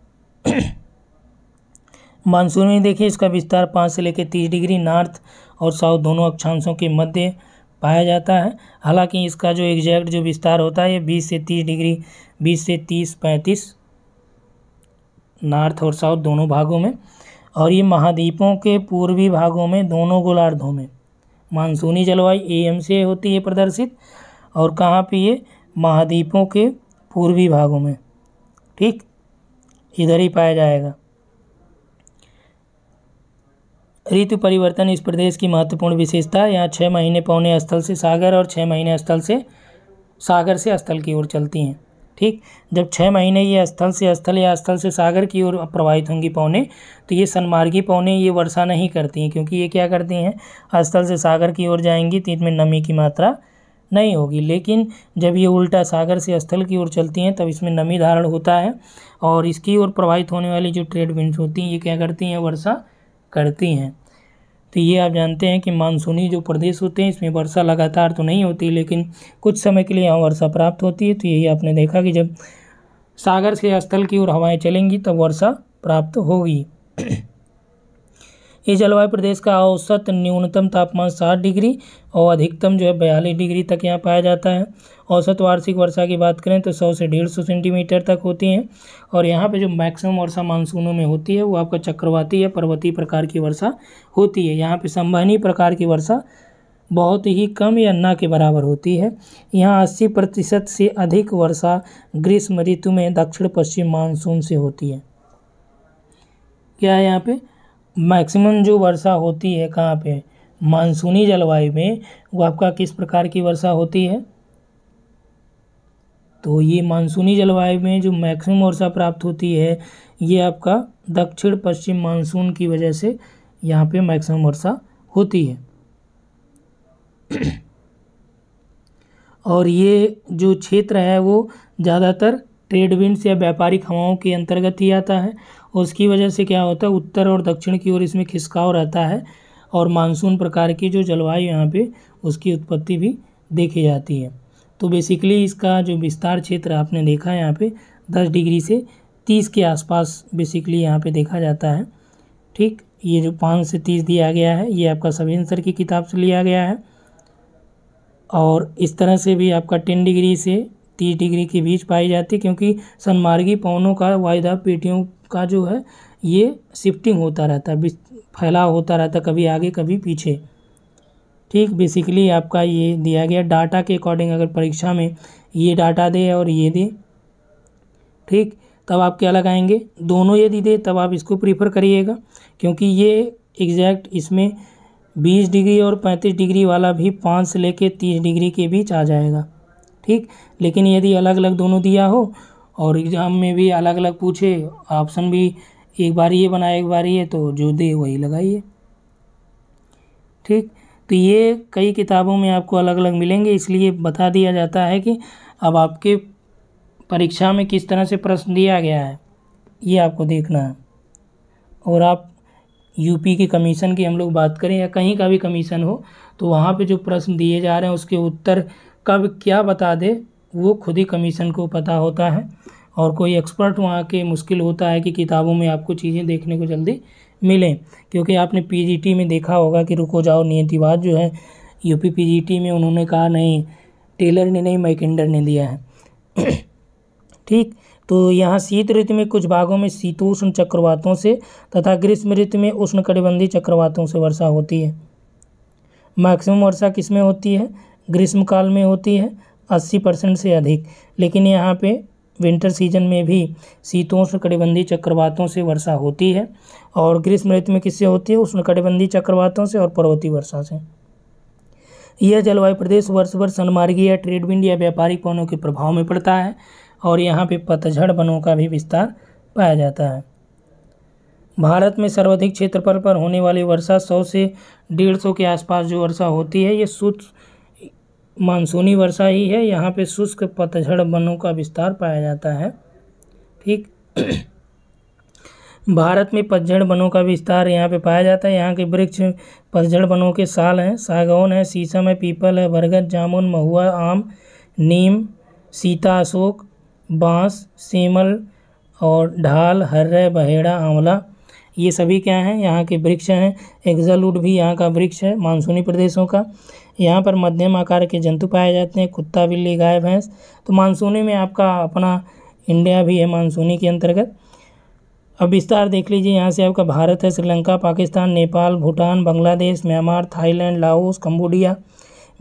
मानसून में देखिए इसका विस्तार पाँच से लेकर तीस डिग्री नॉर्थ और साउथ दोनों अक्षांशों के मध्य पाया जाता है हालांकि इसका जो एग्जैक्ट जो विस्तार होता है ये बीस से तीस डिग्री बीस से तीस पैंतीस नॉर्थ और साउथ दोनों भागों में और ये महाद्वीपों के पूर्वी भागों में दोनों गोलार्धों में मानसूनी जलवायु ए एम से होती है प्रदर्शित और कहाँ पे ये महाद्वीपों के पूर्वी भागों में ठीक इधर ही पाया जाएगा ऋतु परिवर्तन इस प्रदेश की महत्वपूर्ण विशेषता है यहाँ छः महीने पौने स्थल से सागर और छः महीने स्थल से सागर से स्थल की ओर चलती हैं ठीक जब छः महीने ये स्थल से स्थल या स्थल से सागर की ओर प्रवाहित होंगी पौने तो ये सनमार्गी पौने ये वर्षा नहीं करती हैं क्योंकि ये क्या करती हैं स्थल से सागर की ओर जाएंगी तो इसमें नमी की मात्रा नहीं होगी लेकिन जब ये उल्टा सागर से स्थल की ओर चलती हैं तब इसमें नमी धारण होता है और इसकी ओर प्रवाहित होने वाली जो ट्रेड विंड्स होती हैं ये क्या करती हैं वर्षा करती हैं तो ये आप जानते हैं कि मानसूनी जो प्रदेश होते हैं इसमें वर्षा लगातार तो नहीं होती लेकिन कुछ समय के लिए यहाँ वर्षा प्राप्त होती है तो यही आपने देखा कि जब सागर से स्थल की ओर हवाएं चलेंगी तब वर्षा प्राप्त होगी इस जलवायु प्रदेश का औसत न्यूनतम तापमान सात डिग्री और अधिकतम जो है बयालीस डिग्री तक यहाँ पाया जाता है औसत वार्षिक वर्षा की बात करें तो सौ से डेढ़ सौ सेंटीमीटर तक होती हैं और यहाँ पे जो मैक्सिमम वर्षा मानसूनों में होती है वो आपका चक्रवाती या पर्वतीय प्रकार की वर्षा होती है यहाँ पर संभनीय प्रकार की वर्षा बहुत ही कम या ना के बराबर होती है यहाँ अस्सी प्रतिशत से अधिक वर्षा ग्रीष्म ऋतु में दक्षिण पश्चिम मानसून से होती है क्या है यहाँ पे मैक्सिमम जो वर्षा होती है कहाँ पे मानसूनी जलवायु में वो आपका किस प्रकार की वर्षा होती है तो ये मानसूनी जलवायु में जो मैक्सिमम वर्षा प्राप्त होती है ये आपका दक्षिण पश्चिम मानसून की वजह से यहाँ पे मैक्सिमम वर्षा होती है <clears throat> और ये जो क्षेत्र है वो ज़्यादातर ट्रेड विंड्स या व्यापारिक हवाओं के अंतर्गत ही आता है और उसकी वजह से क्या होता है उत्तर और दक्षिण की ओर इसमें खिसकाव रहता है और मानसून प्रकार की जो जलवायु यहाँ पे उसकी उत्पत्ति भी देखी जाती है तो बेसिकली इसका जो विस्तार क्षेत्र आपने देखा है यहाँ पे दस डिग्री से तीस के आसपास बेसिकली यहाँ पे देखा जाता है ठीक ये जो पाँच से तीस दिया गया है ये आपका सभी आंसर की किताब से लिया गया है और इस तरह से भी आपका टेन डिग्री से तीस डिग्री के बीच पाई जाती है क्योंकि सनमार्गी पवनों का वायदा पेटियों का जो है ये शिफ्टिंग होता रहता है फैलाव होता रहता है कभी आगे कभी पीछे ठीक बेसिकली आपका ये दिया गया डाटा के अकॉर्डिंग अगर परीक्षा में ये डाटा दे और ये दे ठीक तब आप क्या लगाएंगे दोनों यदि दे तब आप इसको प्रीफर करिएगा क्योंकि ये एग्जैक्ट इसमें 20 डिग्री और 35 डिग्री वाला भी पाँच से लेके 30 डिग्री के बीच आ जाएगा ठीक लेकिन यदि अलग अलग दोनों दिया हो और एग्ज़ाम में भी अलग अलग पूछे ऑप्शन भी एक बार ये बनाए एक बार ये तो जो दे वही लगाइए ठीक तो ये कई किताबों में आपको अलग अलग मिलेंगे इसलिए बता दिया जाता है कि अब आपके परीक्षा में किस तरह से प्रश्न दिया गया है ये आपको देखना है और आप यूपी के कमीशन की हम लोग बात करें या कहीं का भी कमीशन हो तो वहाँ पे जो प्रश्न दिए जा रहे हैं उसके उत्तर कब क्या बता दे वो खुद ही कमीशन को पता होता है और कोई एक्सपर्ट वहाँ के मुश्किल होता है कि किताबों में आपको चीज़ें देखने को जल्दी मिलें क्योंकि आपने पीजीटी में देखा होगा कि रुको जाओ नियतिवाद जो है यूपी पीजीटी में उन्होंने कहा नहीं टेलर ने नहीं मैकेंडर ने दिया है <clears throat> ठीक तो यहाँ शीत ऋतु में कुछ भागों में शीतोष्ण चक्रवातों से तथा ग्रीष्म ऋतु में कटिबंधी चक्रवातों से वर्षा होती है मैक्सिमम वर्षा किस में होती है ग्रीष्म काल में होती है अस्सी परसेंट से अधिक लेकिन यहाँ पे विंटर सीजन में भी शीतों से कटिबंधी चक्रवातों से वर्षा होती है और ग्रीष्म ऋतु में किससे होती है उसमें कटिबंधी चक्रवातों से और पर्वतीय वर्षा से यह जलवायु प्रदेश वर्ष भर सनमार्गीय ट्रेडविंड या व्यापारिक पवनों के प्रभाव में पड़ता है और यहाँ पे पतझड़ वनों का भी विस्तार पाया जाता है भारत में सर्वाधिक क्षेत्रफल पर, पर होने वाली वर्षा सौ से डेढ़ सौ के आसपास जो वर्षा होती है ये शुष्क मानसूनी वर्षा ही है यहाँ पे शुष्क पतझड़ वनों का विस्तार पाया जाता है ठीक <clears throat> भारत में पतझड़ वनों का विस्तार यहाँ पे पाया जाता है यहाँ के वृक्ष पतझड़ वनों के साल हैं सागौन है शीशम है पीपल है बरगद जामुन महुआ आम नीम सीता अशोक बांस सेमल और ढाल हर्रे बहेड़ा आंवला ये सभी क्या हैं यहाँ के वृक्ष हैं एक्जालूट भी यहाँ का वृक्ष है मानसूनी प्रदेशों का यहाँ पर मध्यम आकार के जंतु पाए जाते हैं कुत्ता बिल्ली गाय भैंस तो मानसूनी में आपका अपना इंडिया भी है मानसूनी के अंतर्गत अब विस्तार देख लीजिए यहाँ से आपका भारत है Sri Lanka Pakistan Nepal Bhutan Bangladesh Myanmar Thailand Laos Cambodia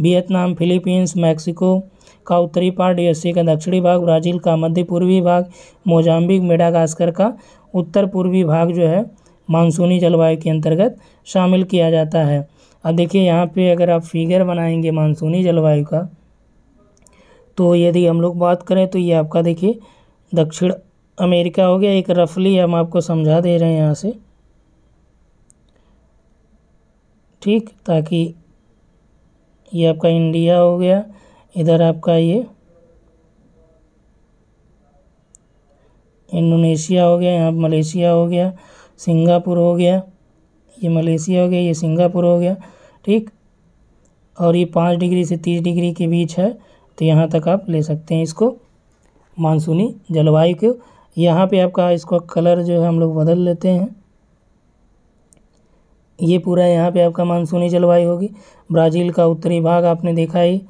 Vietnam Philippines Mexico का उत्तरी पार्ट यूएसए का दक्षिणी भाग ब्राज़ील का मध्य पूर्वी भाग मोजाम्बिक मेडागास्कर का उत्तर पूर्वी भाग जो है मानसूनी जलवायु के अंतर्गत शामिल किया जाता है अब देखिए यहाँ पे अगर आप फिगर बनाएंगे मानसूनी जलवायु का तो यदि हम लोग बात करें तो ये आपका देखिए दक्षिण अमेरिका हो गया एक रफली हम आपको समझा दे रहे हैं यहाँ से ठीक ताकि ये आपका इंडिया हो गया इधर आपका ये इंडोनेशिया हो गया यहाँ मलेशिया हो गया सिंगापुर हो गया ये मलेशिया हो गया ये सिंगापुर हो गया ठीक और ये पाँच डिग्री से तीस डिग्री के बीच है तो यहाँ तक आप ले सकते हैं इसको मानसूनी जलवायु को यहाँ पे आपका इसका कलर जो है हम लोग बदल लेते हैं ये पूरा यहाँ पे आपका मानसूनी जलवायु होगी ब्राज़ील का उत्तरी भाग आपने देखा ही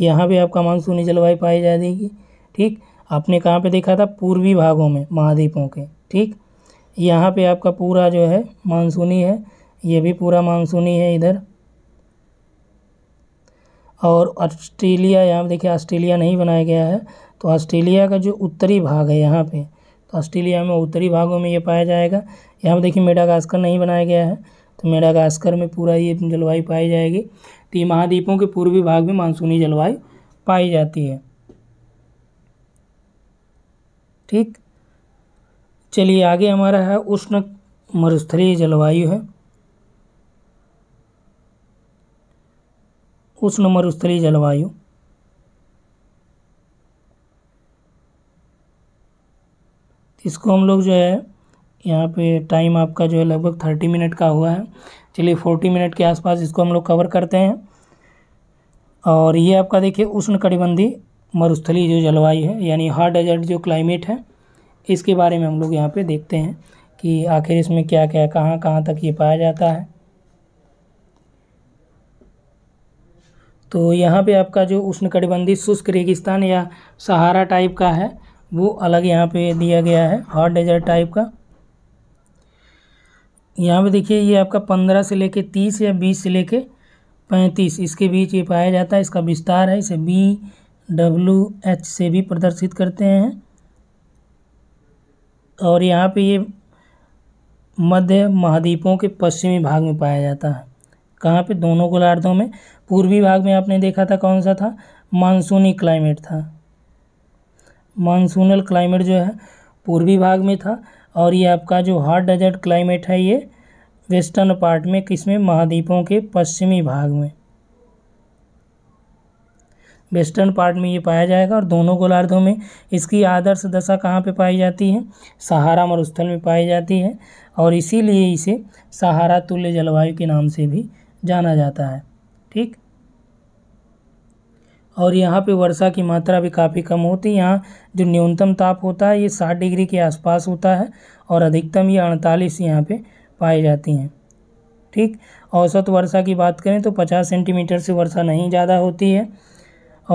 यहाँ पे आपका मानसूनी जलवायु पाई जाएगी ठीक आपने कहाँ पे देखा था पूर्वी भागों में महाद्वीपों के ठीक यहाँ पे आपका पूरा जो है मानसूनी है ये भी पूरा मानसूनी है इधर और ऑस्ट्रेलिया यहाँ देखिए ऑस्ट्रेलिया नहीं बनाया गया है तो ऑस्ट्रेलिया का जो उत्तरी भाग है यहाँ पे तो ऑस्ट्रेलिया में उत्तरी भागों में ये पाया जाएगा यहाँ पर देखिए मेडागास्कर नहीं बनाया गया है तो मेडागास्कर में पूरा ये जलवायु पाई जाएगी तो ये महाद्वीपों के पूर्वी भाग में मानसूनी जलवायु पाई जाती है ठीक चलिए आगे हमारा है उष्ण मरुस्थलीय जलवायु है उष्ण मरुस्थली जलवायु इसको हम लोग जो है यहाँ पे टाइम आपका जो है लगभग थर्टी मिनट का हुआ है चलिए फोर्टी मिनट के आसपास इसको हम लोग कवर करते हैं और ये आपका देखिए उष्ण कटिबंधी मरुस्थली जो जलवायु है यानी हार्ड डेजर्ट जो क्लाइमेट है इसके बारे में हम लोग यहाँ पे देखते हैं कि आखिर इसमें क्या क्या कहाँ कहाँ तक ये पाया जाता है तो यहाँ पे आपका जो उष्णकटिबंधीय शुष्क रेगिस्तान या सहारा टाइप का है वो अलग यहाँ पे दिया गया है हॉट डेजर्ट टाइप का यहाँ पे देखिए ये आपका पंद्रह से लेके तीस या बीस से लेके पैंतीस इसके बीच ये पाया जाता है इसका विस्तार है इसे बी डब्ल्यू एच से भी प्रदर्शित करते हैं और यहाँ पे ये मध्य महाद्वीपों के पश्चिमी भाग में पाया जाता है कहाँ पे दोनों गोलार्धों में पूर्वी भाग में आपने देखा था कौन सा था मानसूनी क्लाइमेट था मानसूनल क्लाइमेट जो है पूर्वी भाग में था और ये आपका जो हॉट डेजर्ट क्लाइमेट है ये वेस्टर्न पार्ट में किसमें महाद्वीपों के पश्चिमी भाग में वेस्टर्न पार्ट में ये पाया जाएगा और दोनों गोलार्धों में इसकी आदर्श दशा कहाँ पे पाई जाती है सहारा मरुस्थल में पाई जाती है और इसीलिए इसे सहारा तुल्य जलवायु के नाम से भी जाना जाता है ठीक और यहाँ पे वर्षा की मात्रा भी काफ़ी कम होती है यहाँ जो न्यूनतम ताप होता है ये साठ डिग्री के आसपास होता है और अधिकतम ये अड़तालीस यहाँ पे पाई जाती हैं ठीक औसत वर्षा की बात करें तो पचास सेंटीमीटर से वर्षा नहीं ज़्यादा होती है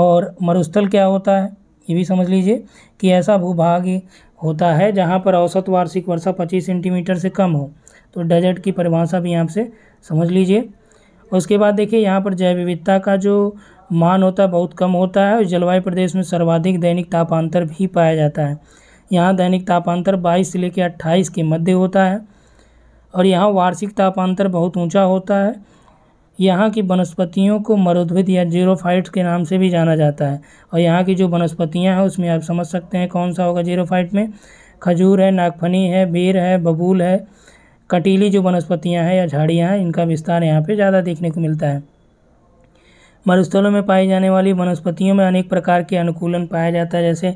और मरुस्थल क्या होता है ये भी समझ लीजिए कि ऐसा भूभाग होता है जहाँ पर औसत वार्षिक वर्षा पच्चीस सेंटीमीटर से कम हो तो डेजर्ट की परिभाषा भी आपसे समझ लीजिए उसके बाद देखिए यहाँ पर जैव विविधता का जो मान होता है बहुत कम होता है और जलवायु प्रदेश में सर्वाधिक दैनिक तापांतर भी पाया जाता है यहाँ दैनिक तापांतर 22 से लेकर अट्ठाईस के मध्य होता है और यहाँ वार्षिक तापांतर बहुत ऊंचा होता है यहाँ की वनस्पतियों को मरुद्भिद या जीरोफाइट के नाम से भी जाना जाता है और यहाँ की जो वनस्पतियाँ हैं उसमें आप समझ सकते हैं कौन सा होगा जीरोफाइट में खजूर है नागफनी है बेर है बबूल है कटीली जो वनस्पतियाँ हैं या झाड़ियाँ हैं इनका विस्तार यहाँ पर ज़्यादा देखने को मिलता है मरुस्थलों में पाई जाने वाली वनस्पतियों में अनेक प्रकार के अनुकूलन पाया जाता है जैसे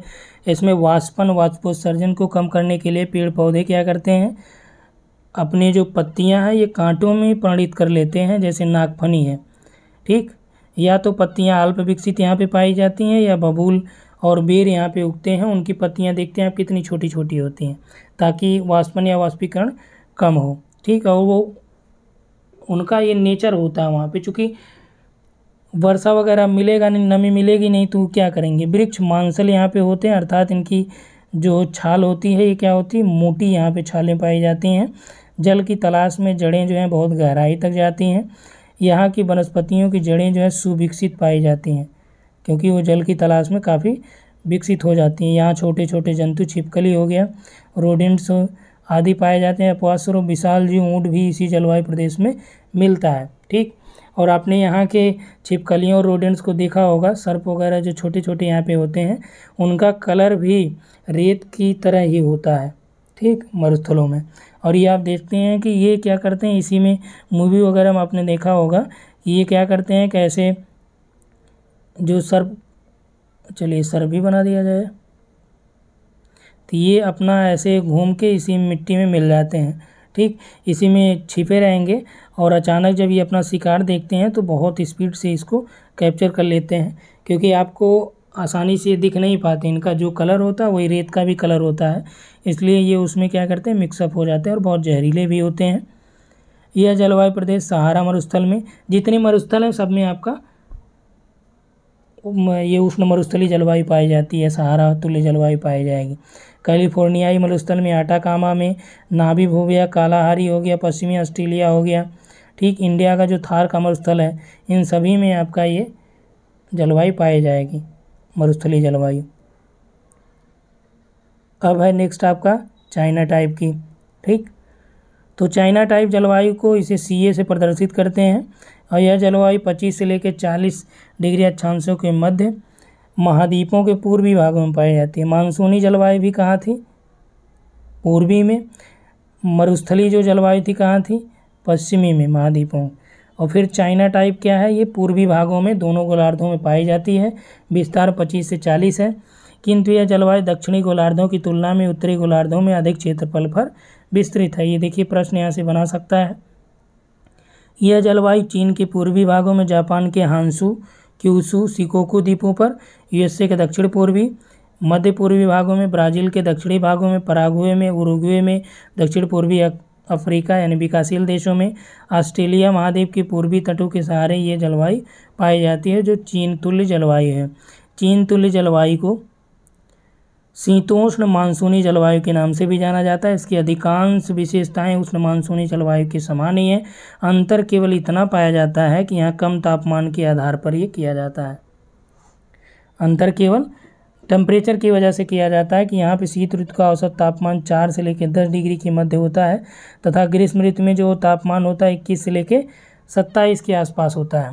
इसमें वाष्पन वाष्पोत्सर्जन को कम करने के लिए पेड़ पौधे क्या करते हैं अपने जो पत्तियां हैं ये कांटों में परिणित कर लेते हैं जैसे नागफनी है ठीक या तो पत्तियां अल्प विकसित यहाँ पर पाई जाती हैं या बबूल और बेर यहाँ पर उगते हैं उनकी पत्तियाँ देखते हैं आप कितनी छोटी छोटी होती हैं ताकि वाष्पन या वाष्पीकरण कम हो ठीक है और वो उनका ये नेचर होता है वहाँ पे चूँकि वर्षा वगैरह मिलेगा नहीं नमी मिलेगी नहीं तो क्या करेंगे वृक्ष मांसल यहाँ पे होते हैं अर्थात इनकी जो छाल होती है ये क्या होती है मोटी यहाँ पे छालें पाई जाती हैं जल की तलाश में जड़ें जो हैं बहुत गहराई तक जाती हैं यहाँ की वनस्पतियों की जड़ें जो हैं सुविकसित पाई जाती हैं क्योंकि वो जल की तलाश में काफ़ी विकसित हो जाती हैं यहाँ छोटे छोटे जंतु छिपकली हो गया रोडेंट्स आदि पाए जाते हैं अपवाद और विशाल जी ऊँट भी इसी जलवायु प्रदेश में मिलता है ठीक और आपने यहाँ के छिपकलियों और रोडेंट्स को देखा होगा सर्प वगैरह जो छोटे छोटे यहाँ पे होते हैं उनका कलर भी रेत की तरह ही होता है ठीक मरुस्थलों में और ये आप देखते हैं कि ये क्या करते हैं इसी में मूवी वगैरह में आपने देखा होगा ये क्या करते हैं कैसे जो सर्प चलिए सर्प भी बना दिया जाए तो ये अपना ऐसे घूम के इसी मिट्टी में मिल जाते हैं ठीक इसी में छिपे रहेंगे और अचानक जब ये अपना शिकार देखते हैं तो बहुत स्पीड से इसको कैप्चर कर लेते हैं क्योंकि आपको आसानी से दिख नहीं पाते इनका जो कलर होता है वही रेत का भी कलर होता है इसलिए ये उसमें क्या करते हैं मिक्सअप हो जाते हैं और बहुत जहरीले भी होते हैं यह जलवायु प्रदेश सहारा मरुस्थल में जितने मरुस्थल हैं सब में आपका ये उष्ण मरुस्थली जलवायु पाई जाती है सहारा तुल्य जलवायु पाई जाएगी कैलिफोर्नियाई मलुस्थल में आटाकामा में नाभिब हो गया कालाहारी हो गया पश्चिमी ऑस्ट्रेलिया हो गया ठीक इंडिया का जो थार का मरुस्थल है इन सभी में आपका ये जलवायु पाई जाएगी मरुस्थली जलवायु अब है नेक्स्ट आपका चाइना टाइप की ठीक तो चाइना टाइप जलवायु को इसे सी से प्रदर्शित करते हैं और यह जलवायु 25 से लेकर 40 डिग्री अक्षांशों के मध्य महाद्वीपों के पूर्वी भागों में पाई जाती है मानसूनी जलवायु भी कहाँ थी पूर्वी में मरुस्थली जो जलवायु थी कहाँ थी पश्चिमी में महाद्वीपों और फिर चाइना टाइप क्या है ये पूर्वी भागों में दोनों गोलार्धों में पाई जाती है विस्तार 25 से 40 है किंतु यह जलवायु दक्षिणी गोलार्धों की तुलना में उत्तरी गोलार्धों में अधिक क्षेत्रफल पर विस्तृत है ये देखिए प्रश्न यहाँ से बना सकता है यह जलवायु चीन के पूर्वी भागों में जापान के हांसू क्यूसू सिकोकू द्वीपों पर यूएसए के दक्षिण पूर्वी मध्य पूर्वी भागों में ब्राज़ील के दक्षिणी भागों में पराग्वे में उरुग्वे में दक्षिण पूर्वी अफ्रीका यानी विकासशील देशों में ऑस्ट्रेलिया महाद्वीप के पूर्वी तटों के सहारे ये जलवायु पाई जाती है जो चीन तुल्य जलवायु है चीन तुल्य जलवायु को शीतोष्ण मानसूनी जलवायु के नाम से भी जाना जाता है इसकी अधिकांश विशेषताएं उष्ण मानसूनी जलवायु के समान ही हैं अंतर केवल इतना पाया जाता है कि यहाँ कम तापमान के आधार पर ये किया जाता है अंतर केवल टेम्परेचर की वजह से किया जाता है कि यहाँ पे शीत ऋतु का औसत तापमान चार से लेकर दस डिग्री के मध्य होता है तथा ग्रीष्म ऋतु में जो तापमान होता है इक्कीस से लेकर सत्ताईस के आसपास होता है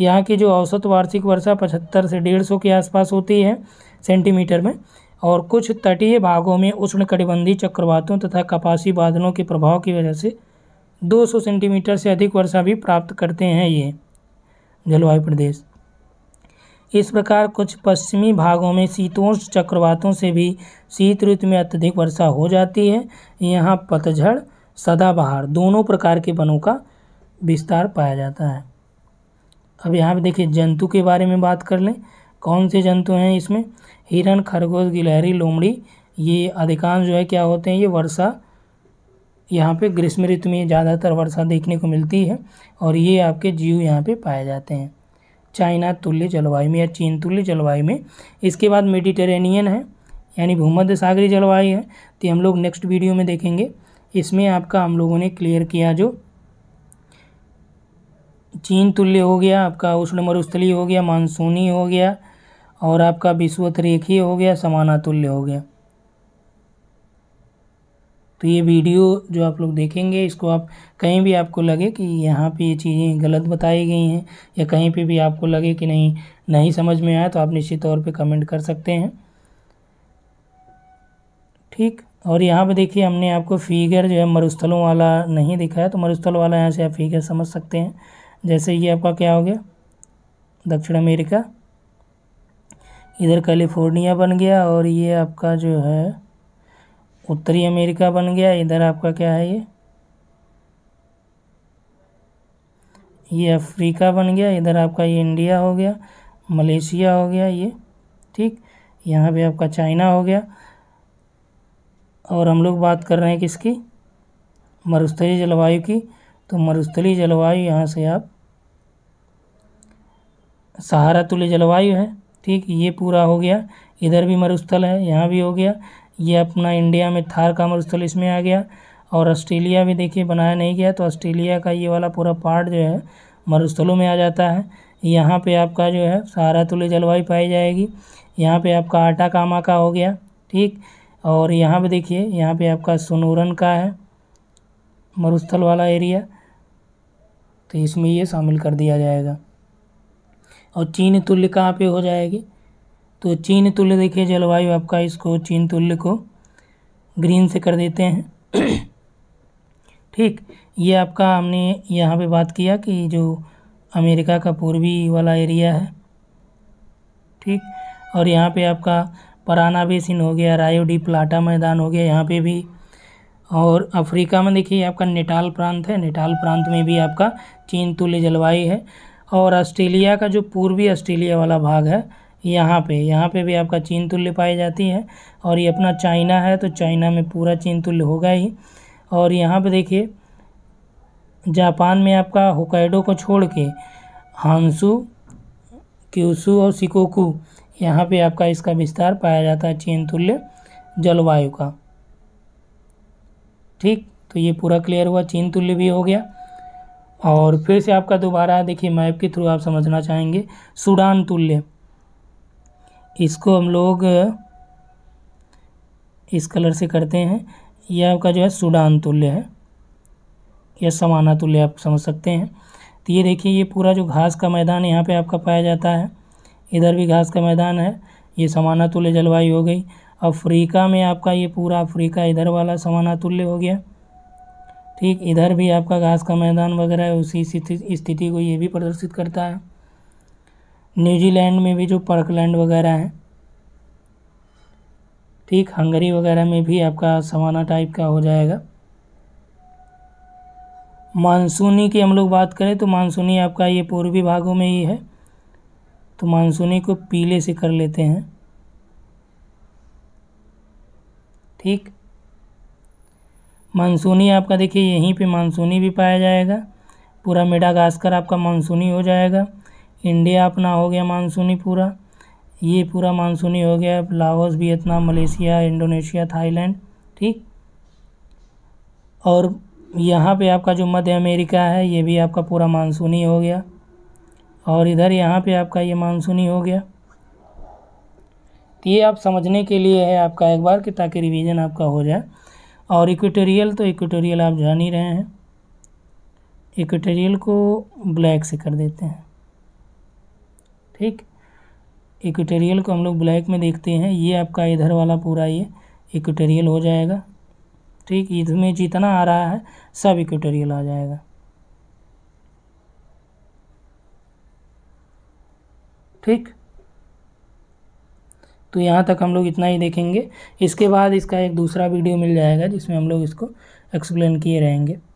यहाँ की जो औसत वार्षिक वर्षा पचहत्तर से डेढ़ सौ के आसपास होती है सेंटीमीटर में और कुछ तटीय भागों में उष्णकटिबंधीय चक्रवातों तथा कपासी बादलों के प्रभाव की वजह से 200 सेंटीमीटर से अधिक वर्षा भी प्राप्त करते हैं ये जलवायु प्रदेश इस प्रकार कुछ पश्चिमी भागों में शीतोष्ण चक्रवातों से भी शीत ऋतु में अत्यधिक वर्षा हो जाती है यहाँ पतझड़ सदाबहार दोनों प्रकार के वनों का विस्तार पाया जाता है अब यहाँ पर देखिए जंतु के बारे में बात कर लें कौन से जंतु हैं इसमें हिरण खरगोश गिलहरी लोमड़ी ये अधिकांश जो है क्या होते हैं ये वर्षा यहाँ पे ग्रीष्म ऋतु में ज़्यादातर वर्षा देखने को मिलती है और ये आपके जीव यहाँ पे पाए जाते हैं चाइना तुल्य जलवायु में या चीन तुल्य जलवायु में इसके बाद मेडिटेरेनियन है यानी भूमध्य सागरी जलवायु है तो हम लोग नेक्स्ट वीडियो में देखेंगे इसमें आपका हम लोगों ने क्लियर किया जो चीन तुल्य हो गया आपका उष्ण मरुस्थली हो गया मानसूनी हो गया और आपका विश्वत रेखीय हो गया समानातुल्य हो गया तो ये वीडियो जो आप लोग देखेंगे इसको आप कहीं भी आपको लगे कि यहाँ पे ये चीज़ें गलत बताई गई हैं या कहीं पे भी आपको लगे कि नहीं नहीं समझ में आया तो आप निश्चित तौर पे कमेंट कर सकते हैं ठीक और यहाँ पे देखिए हमने आपको फिगर जो है मरुस्थलों वाला नहीं दिखाया तो मरुस्थल वाला यहाँ से आप फिगर समझ सकते हैं जैसे ये आपका क्या हो गया दक्षिण अमेरिका इधर कैलिफोर्निया बन गया और ये आपका जो है उत्तरी अमेरिका बन गया इधर आपका क्या है ये ये अफ्रीका बन गया इधर आपका ये इंडिया हो गया मलेशिया हो गया ये ठीक यहाँ पे आपका चाइना हो गया और हम लोग बात कर रहे हैं किसकी मरुस्थली जलवायु की तो मरुस्थली जलवायु यहाँ से आप सहारा तुल्य जलवायु है ठीक ये पूरा हो गया इधर भी मरुस्थल है यहाँ भी हो गया ये अपना इंडिया में थार का मरुस्थल इसमें आ गया और ऑस्ट्रेलिया भी देखिए बनाया नहीं गया तो ऑस्ट्रेलिया का ये वाला पूरा पार्ट जो है मरुस्थलों में आ जाता है यहाँ पे आपका जो है सारा तुल्य जलवायु पाई जाएगी यहाँ पे आपका आटा कामा का हो गया ठीक और यहाँ पे देखिए यहाँ पे आपका सोनोरन का है मरुस्थल वाला एरिया तो इसमें ये शामिल कर दिया जाएगा और चीन तुल्य कहाँ पे हो जाएगी तो चीन तुल्य देखिए जलवायु आपका इसको चीन तुल्य को ग्रीन से कर देते हैं <clears throat> ठीक ये आपका हमने यहाँ पे बात किया कि जो अमेरिका का पूर्वी वाला एरिया है ठीक और यहाँ पे आपका पराना बेसिन हो गया रायोडी प्लाटा मैदान हो गया यहाँ पे भी और अफ्रीका में देखिए आपका नेटाल प्रांत है नेटाल प्रांत में भी आपका चीन तुल्य जलवायु है और ऑस्ट्रेलिया का जो पूर्वी ऑस्ट्रेलिया वाला भाग है यहाँ पे यहाँ पे भी आपका चीन तुल्य पाई जाती है और ये अपना चाइना है तो चाइना में पूरा चीन तुल्य होगा ही और यहाँ पे देखिए जापान में आपका होकाइडो को छोड़ के हांसू क्यूसू और सिकोकू यहाँ पे आपका इसका विस्तार पाया जाता है चीन तुल्य जलवायु का ठीक तो ये पूरा क्लियर हुआ चीन तुल्य भी हो गया और फिर से आपका दोबारा देखिए मैप के थ्रू आप समझना चाहेंगे सूडान तुल्य इसको हम लोग इस कलर से करते हैं यह आपका जो है सूडान तुल्य है यह समाना तुल्य आप समझ सकते हैं तो ये देखिए ये पूरा जो घास का मैदान यहाँ पे आपका पाया जाता है इधर भी घास का मैदान है ये तुल्य जलवायु हो गई अफ्रीका में आपका ये पूरा अफ्रीका इधर वाला तुल्य हो गया ठीक इधर भी आपका घास का मैदान वगैरह है उसी स्थिति को ये भी प्रदर्शित करता है न्यूजीलैंड में भी जो पर्कलैंड वगैरह है ठीक हंगरी वगैरह में भी आपका सवाना टाइप का हो जाएगा मानसूनी की हम लोग बात करें तो मानसूनी आपका ये पूर्वी भागों में ही है तो मानसूनी को पीले से कर लेते हैं ठीक मानसूनी आपका देखिए यहीं पे मानसूनी भी पाया जाएगा पूरा मेडागास्कर आपका मानसूनी हो जाएगा इंडिया अपना हो गया मानसूनी पूरा ये पूरा मानसूनी हो गया Laos Vietnam Malaysia Indonesia Thailand ठीक और यहाँ पे आपका जो मध्य अमेरिका है ये भी आपका पूरा मानसूनी हो गया और इधर यहाँ पे आपका ये मानसूनी हो गया तो ये आप समझने के लिए है आपका एक बार कि ताकि रिवीजन आपका हो जाए और इक्वेटोरियल तो इक्वेटोरियल आप जान ही रहे हैं इक्वेटोरियल को ब्लैक से कर देते हैं ठीक इक्वेटोरियल को हम लोग ब्लैक में देखते हैं ये आपका इधर वाला पूरा ये इक्वेटोरियल हो जाएगा ठीक इसमें जितना आ रहा है सब इक्वेटोरियल आ जाएगा ठीक तो यहाँ तक हम लोग इतना ही देखेंगे इसके बाद इसका एक दूसरा वीडियो मिल जाएगा जिसमें हम लोग इसको एक्सप्लेन किए रहेंगे